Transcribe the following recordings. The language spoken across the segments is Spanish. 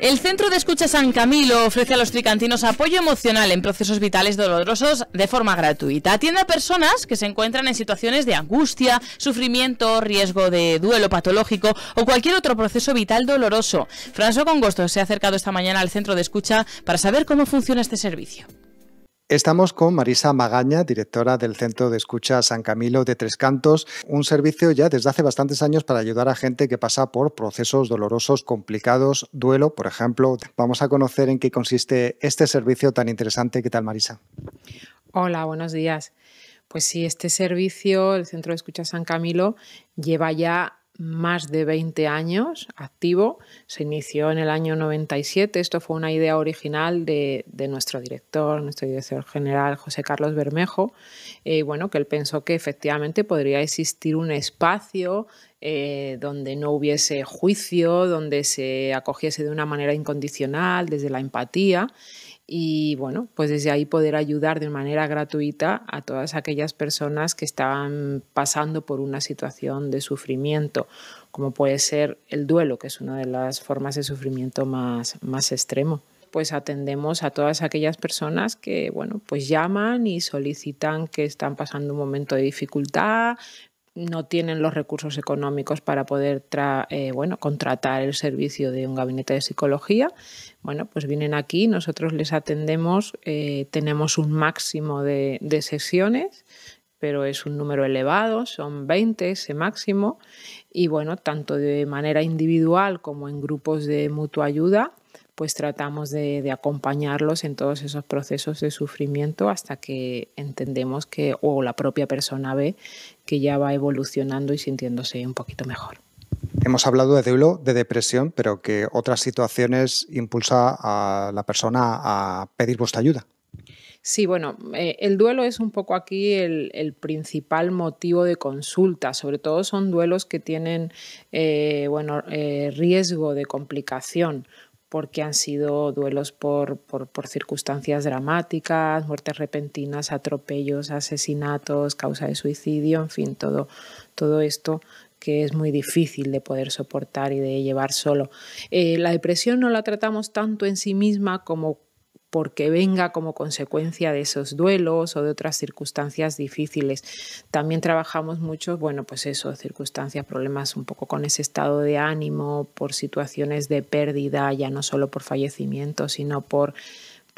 El Centro de Escucha San Camilo ofrece a los tricantinos apoyo emocional en procesos vitales dolorosos de forma gratuita. Atiende a personas que se encuentran en situaciones de angustia, sufrimiento, riesgo de duelo patológico o cualquier otro proceso vital doloroso. François Congosto se ha acercado esta mañana al Centro de Escucha para saber cómo funciona este servicio. Estamos con Marisa Magaña, directora del Centro de Escucha San Camilo de Tres Cantos, un servicio ya desde hace bastantes años para ayudar a gente que pasa por procesos dolorosos, complicados, duelo, por ejemplo. Vamos a conocer en qué consiste este servicio tan interesante. ¿Qué tal, Marisa? Hola, buenos días. Pues sí, este servicio, el Centro de Escucha San Camilo, lleva ya más de 20 años activo. Se inició en el año 97. Esto fue una idea original de, nuestro director, nuestro director general José Carlos Bermejo. Eh, bueno, que él pensó que efectivamente podría existir un espacio eh, donde no hubiese juicio, donde se acogiese de una manera incondicional, desde la empatía y bueno, pues desde ahí poder ayudar de manera gratuita a todas aquellas personas que estaban pasando por una situación de sufrimiento, como puede ser el duelo, que es una de las formas de sufrimiento más, más extremo. Pues atendemos a todas aquellas personas que, bueno, pues llaman y solicitan que están pasando un momento de dificultad, no tienen los recursos económicos para poder eh, contratar el servicio de un gabinete de psicología, bueno, pues vienen aquí, nosotros les atendemos, eh, tenemos un máximo de, de, sesiones, pero es un número elevado, son 20 ese máximo, y bueno, tanto de manera individual como en grupos de mutua ayuda, pues tratamos de, acompañarlos en todos esos procesos de sufrimiento hasta que entendemos que, o la propia persona ve, que ya va evolucionando y sintiéndose un poquito mejor. Hemos hablado de duelo, de depresión, pero que otras situaciones impulsa a la persona a pedir vuestra ayuda. Sí, bueno, eh, el duelo es un poco aquí el, principal motivo de consulta, sobre todo son duelos que tienen eh, bueno, eh, riesgo de complicación, porque han sido duelos por, circunstancias dramáticas, muertes repentinas, atropellos, asesinatos, causa de suicidio, en fin, todo, todo esto que es muy difícil de poder soportar y de llevar solo. Eh, la depresión no la tratamos tanto en sí misma como porque venga como consecuencia de esos duelos o de otras circunstancias difíciles. También trabajamos mucho, bueno, pues eso, circunstancias, problemas un poco con ese estado de ánimo, por situaciones de pérdida, ya no solo por fallecimiento, sino por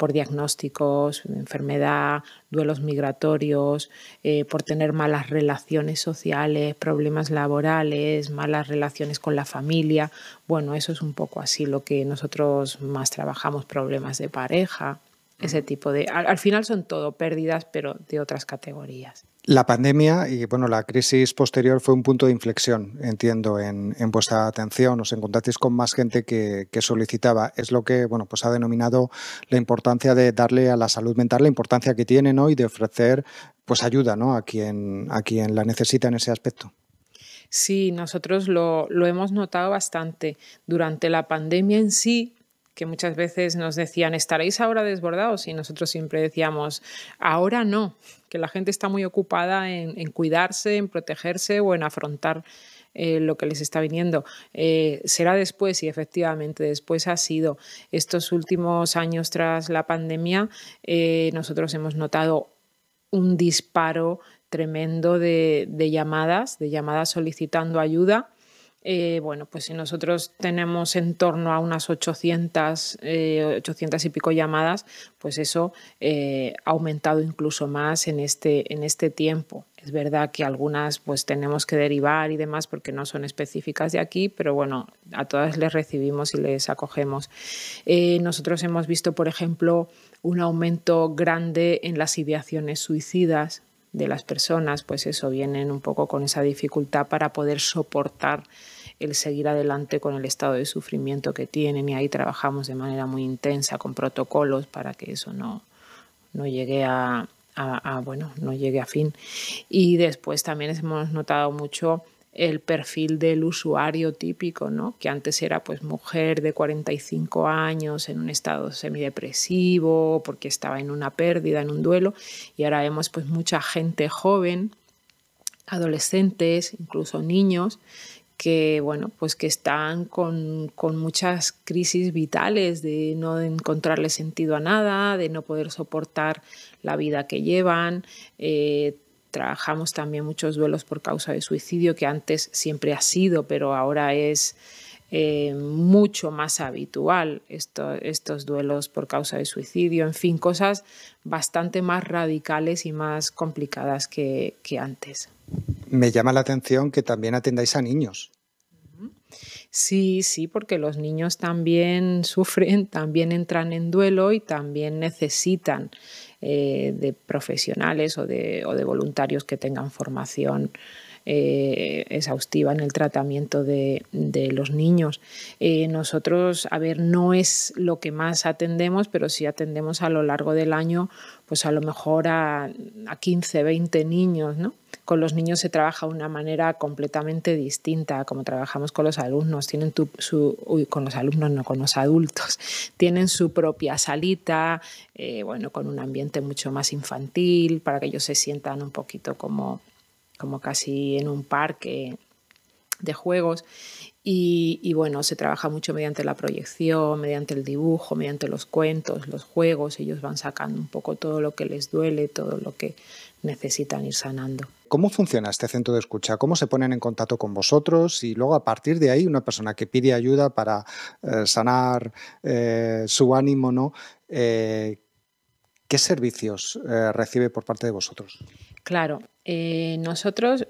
por diagnósticos, enfermedad, duelos migratorios, eh, por tener malas relaciones sociales, problemas laborales, malas relaciones con la familia. Bueno, eso es un poco así lo que nosotros más trabajamos, problemas de pareja, ese tipo de... al final son todo pérdidas, pero de otras categorías. La pandemia y bueno, la crisis posterior fue un punto de inflexión, entiendo, en, en vuestra atención. Os encontrasteis con más gente que, solicitaba. Es lo que bueno, pues ha denominado la importancia de darle a la salud mental la importancia que tiene hoy y de ofrecer pues, ayuda a, quien, a quien la necesita en ese aspecto. Sí, nosotros lo, lo hemos notado bastante. Durante la pandemia en sí, que muchas veces nos decían, ¿estaréis ahora desbordados? Y nosotros siempre decíamos, ahora no, que la gente está muy ocupada en, cuidarse, en protegerse o en afrontar eh, lo que les está viniendo. Eh, será después y efectivamente después ha sido. Estos últimos años tras la pandemia eh, nosotros hemos notado un disparo tremendo de llamadas, de llamadas solicitando ayuda eh, bueno, pues si nosotros tenemos en torno a unas 800, 800 eh, y pico llamadas, pues eso eh, ha aumentado incluso más en este, en este tiempo. Es verdad que algunas pues tenemos que derivar y demás porque no son específicas de aquí, pero bueno, a todas les recibimos y les acogemos. nosotros hemos visto, por ejemplo, un aumento grande en las ideaciones suicidas, de las personas, pues eso, vienen un poco con esa dificultad para poder soportar el seguir adelante con el estado de sufrimiento que tienen y ahí trabajamos de manera muy intensa con protocolos para que eso no, no llegue a, bueno, no llegue a fin. Y después también hemos notado mucho el perfil del usuario típico, ¿no? que antes era pues mujer de 45 años en un estado semidepresivo porque estaba en una pérdida, en un duelo, y ahora vemos pues mucha gente joven, adolescentes, incluso niños, que bueno, pues que están con, con muchas crisis vitales de no encontrarle sentido a nada, de no poder soportar la vida que llevan, eh, Trabajamos también muchos duelos por causa de suicidio, que antes siempre ha sido, pero ahora es eh, mucho más habitual estos duelos por causa de suicidio, en fin, cosas bastante más radicales y más complicadas que, que antes. Me llama la atención que también atendáis a niños. Sí, sí, porque los niños también sufren, también entran en duelo y también necesitan eh, de profesionales o de, voluntarios que tengan formación. Eh, exhaustiva en el tratamiento de, los niños. Eh, nosotros, a ver, no es lo que más atendemos, pero sí atendemos a lo largo del año, pues a lo mejor a, a 15, 20 niños, ¿no? con los niños se trabaja de una manera completamente distinta como trabajamos con los alumnos, tienen su, con los alumnos, no con los adultos, tienen su propia salita, eh, bueno, con un ambiente mucho más infantil, para que ellos se sientan un poquito como, como casi en un parque de juegos. Y, y, bueno, se trabaja mucho mediante la proyección, mediante el dibujo, mediante los cuentos, los juegos. Ellos van sacando un poco todo lo que les duele, todo lo que necesitan ir sanando. ¿Cómo funciona este centro de escucha? ¿Cómo se ponen en contacto con vosotros? Y luego a partir de ahí, una persona que pide ayuda para eh, sanar eh, su ánimo, ¿no? Eh, ¿Qué servicios recibe por parte de vosotros? Claro, nosotros,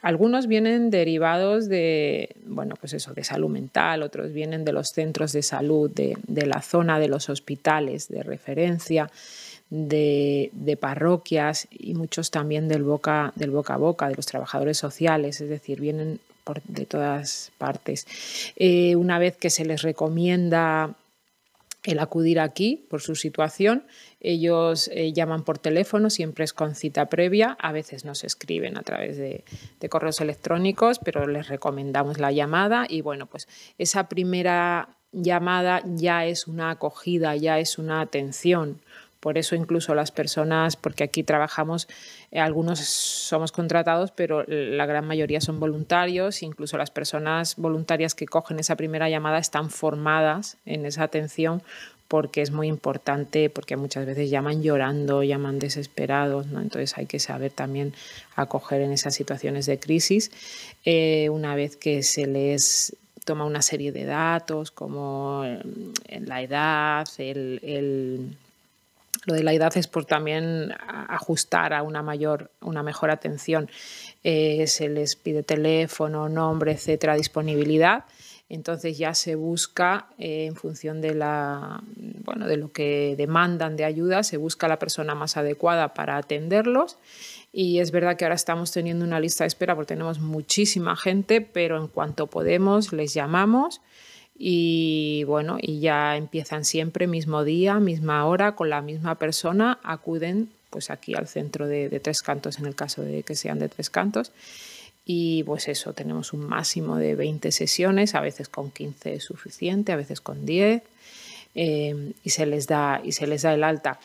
algunos vienen derivados de, bueno, pues eso, de salud mental, otros vienen de los centros de salud, de la zona de los hospitales de referencia de, parroquias y muchos también del boca, del boca a boca, de los trabajadores sociales, es decir, vienen de todas partes. Eh, una vez que se les recomienda el acudir aquí por su situación. Ellos eh, llaman por teléfono, siempre es con cita previa, a veces nos escriben a través de, de, correos electrónicos, pero les recomendamos la llamada y bueno, pues esa primera llamada ya es una acogida, ya es una atención, por eso incluso las personas, porque aquí trabajamos, eh, algunos somos contratados, pero la gran mayoría son voluntarios, incluso las personas voluntarias que cogen esa primera llamada están formadas en esa atención porque es muy importante, porque muchas veces llaman llorando, llaman desesperados, ¿no? entonces hay que saber también acoger en esas situaciones de crisis. Eh, una vez que se les toma una serie de datos como eh, la edad, el lo de la edad es por también ajustar a una mayor, una mejor atención. Eh, se les pide teléfono, nombre, etcétera, disponibilidad. Entonces ya se busca eh, en función de la bueno, de lo que demandan de ayuda, se busca la persona más adecuada para atenderlos. Y es verdad que ahora estamos teniendo una lista de espera porque tenemos muchísima gente, pero en cuanto podemos les llamamos y bueno, y ya empiezan siempre, mismo día, misma hora, con la misma persona, acuden pues aquí al centro de, Tres Cantos, en el caso de que sean de Tres Cantos. Y pues eso, tenemos un máximo de 20 sesiones, a veces con 15 es suficiente, a veces con 10, eh, y, se les da, y se les da el alta.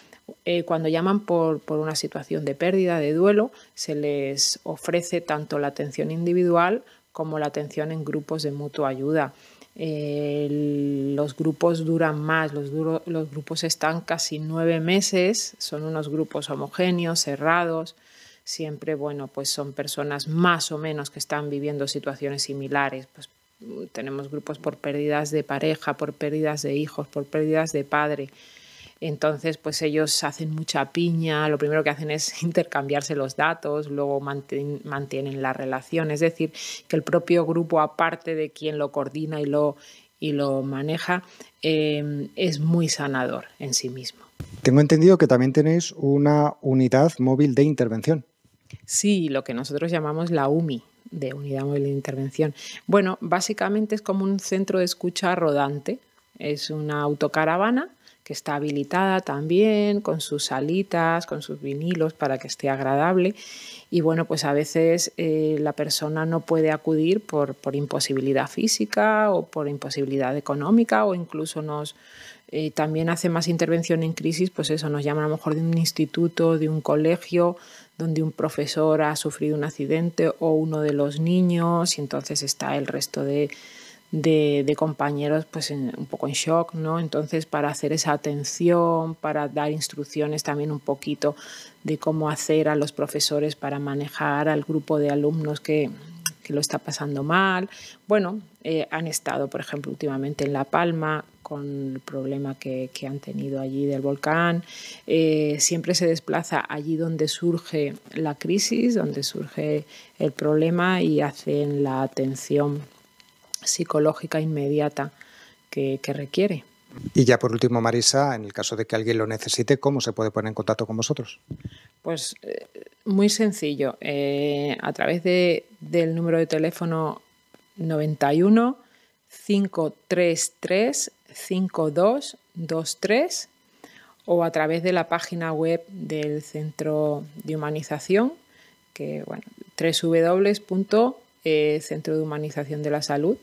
Eh, cuando llaman por, una situación de pérdida, de duelo, se les ofrece tanto la atención individual como la atención en grupos de mutua ayuda los grupos duran más, los, los, grupos están casi nueve meses, son unos grupos homogéneos, cerrados, siempre, bueno, pues son personas más o menos que están viviendo situaciones similares, pues tenemos grupos por pérdidas de pareja, por pérdidas de hijos, por pérdidas de padre, entonces, pues ellos hacen mucha piña, lo primero que hacen es intercambiarse los datos, luego mantienen la relación. Es decir, que el propio grupo, aparte de quien lo coordina y lo, y lo maneja, em, es muy sanador en sí mismo. Tengo entendido que también tenéis una unidad móvil de intervención. Sí, lo que nosotros llamamos la UMI, de Unidad Móvil de Intervención. Bueno, básicamente es como un centro de escucha rodante, es una autocaravana que está habilitada también, con sus salitas, con sus vinilos para que esté agradable. Y bueno, pues a veces eh, la persona no puede acudir por, por, imposibilidad física o por imposibilidad económica o incluso nos... Eh, también hace más intervención en crisis, pues eso, nos llama a lo mejor de un instituto, de un colegio, donde un profesor ha sufrido un accidente o uno de los niños y entonces está el resto de, de, compañeros pues un poco en shock, ¿no? Entonces, para hacer esa atención, para dar instrucciones también un poquito de cómo hacer a los profesores para manejar al grupo de alumnos que, lo está pasando mal. Bueno, eh, han estado, por ejemplo, últimamente en La Palma con el problema que, han tenido allí del volcán. Eh, siempre se desplaza allí donde surge la crisis, donde surge el problema y hacen la atención psicológica inmediata que, requiere. Y ya por último, Marisa, en el caso de que alguien lo necesite, ¿cómo se puede poner en contacto con vosotros? Pues eh, muy sencillo, eh, a través de, del número de teléfono 91 533 5223 o a través de la página web del Centro de Humanización, que bueno, eh, salud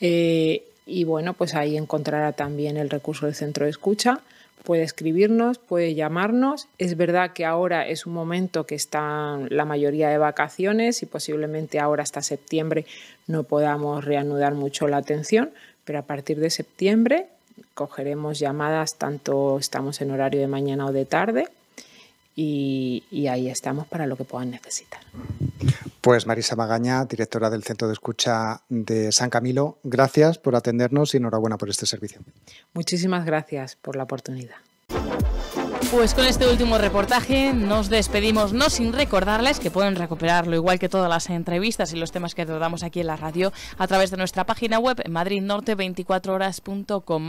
eh, y bueno, pues ahí encontrará también el recurso del centro de escucha. Puede escribirnos, puede llamarnos. Es verdad que ahora es un momento que están la mayoría de vacaciones y posiblemente ahora hasta septiembre no podamos reanudar mucho la atención, pero a partir de septiembre cogeremos llamadas tanto estamos en horario de mañana o de tarde y ahí estamos para lo que puedan necesitar. Pues Marisa Magaña, directora del Centro de Escucha de San Camilo, gracias por atendernos y enhorabuena por este servicio. Muchísimas gracias por la oportunidad. Pues con este último reportaje nos despedimos, no sin recordarles que pueden recuperarlo, igual que todas las entrevistas y los temas que tratamos aquí en la radio, a través de nuestra página web madridnorte24horas.com.